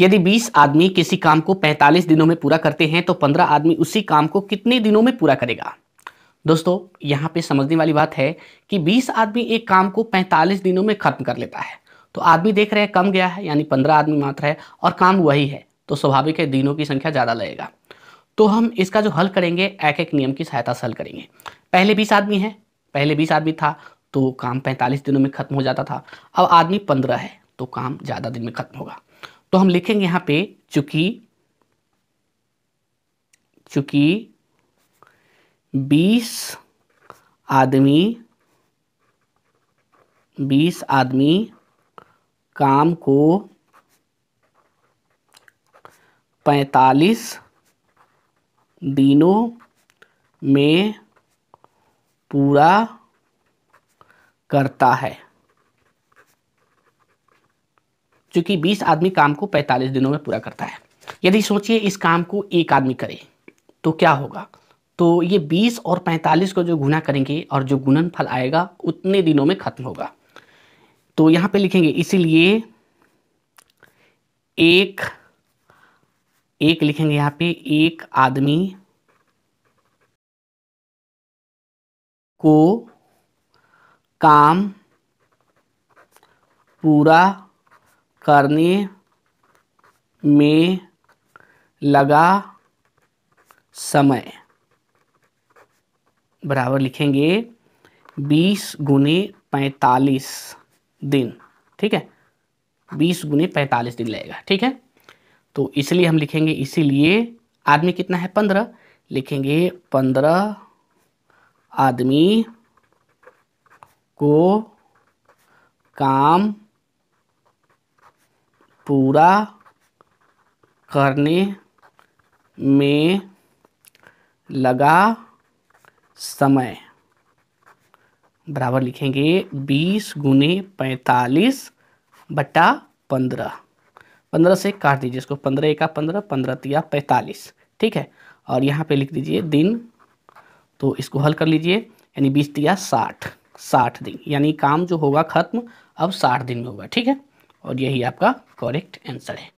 यदि 20 आदमी किसी काम को 45 दिनों में पूरा करते हैं तो 15 आदमी उसी काम को कितने दिनों में पूरा करेगा दोस्तों यहाँ पे समझने वाली बात है कि 20 आदमी एक काम को 45 दिनों में खत्म कर लेता है तो आदमी देख रहे हैं कम गया है यानी 15 आदमी मात्र है और काम वही है तो स्वाभाविक है दिनों की संख्या ज़्यादा लगेगा तो हम इसका जो हल करेंगे एक एक नियम की सहायता से हल करेंगे पहले बीस आदमी है पहले बीस आदमी था तो काम पैंतालीस दिनों में खत्म हो जाता था अब आदमी पंद्रह है तो काम ज़्यादा दिन में खत्म होगा तो हम लिखेंगे यहां पे चूंकि चूंकि बीस आदमी बीस आदमी काम को 45 दिनों में पूरा करता है क्योंकि 20 आदमी काम को 45 दिनों में पूरा करता है यदि सोचिए इस काम को एक आदमी करे तो क्या होगा तो ये 20 और 45 को जो गुना करेंगे और जो गुणनफल आएगा उतने दिनों में खत्म होगा तो यहाँ पे लिखेंगे इसीलिए एक एक लिखेंगे यहाँ पे एक आदमी को काम पूरा करने में लगा समय बराबर लिखेंगे बीस गुने पैंतालीस दिन ठीक है बीस गुने पैंतालीस दिन लगेगा ठीक है तो इसलिए हम लिखेंगे इसीलिए आदमी कितना है पंद्रह लिखेंगे पंद्रह आदमी को काम पूरा करने में लगा समय बराबर लिखेंगे बीस गुने पैंतालीस बटा पंद्रह पंद्रह से काट दीजिए इसको पंद्रह एका पंद्रह पंद्रह तिया पैंतालीस ठीक है और यहाँ पे लिख दीजिए दिन तो इसको हल कर लीजिए यानी बीस तिया साठ साठ दिन यानी काम जो होगा ख़त्म अब साठ दिन में होगा ठीक है और यही आपका करेक्ट आंसर है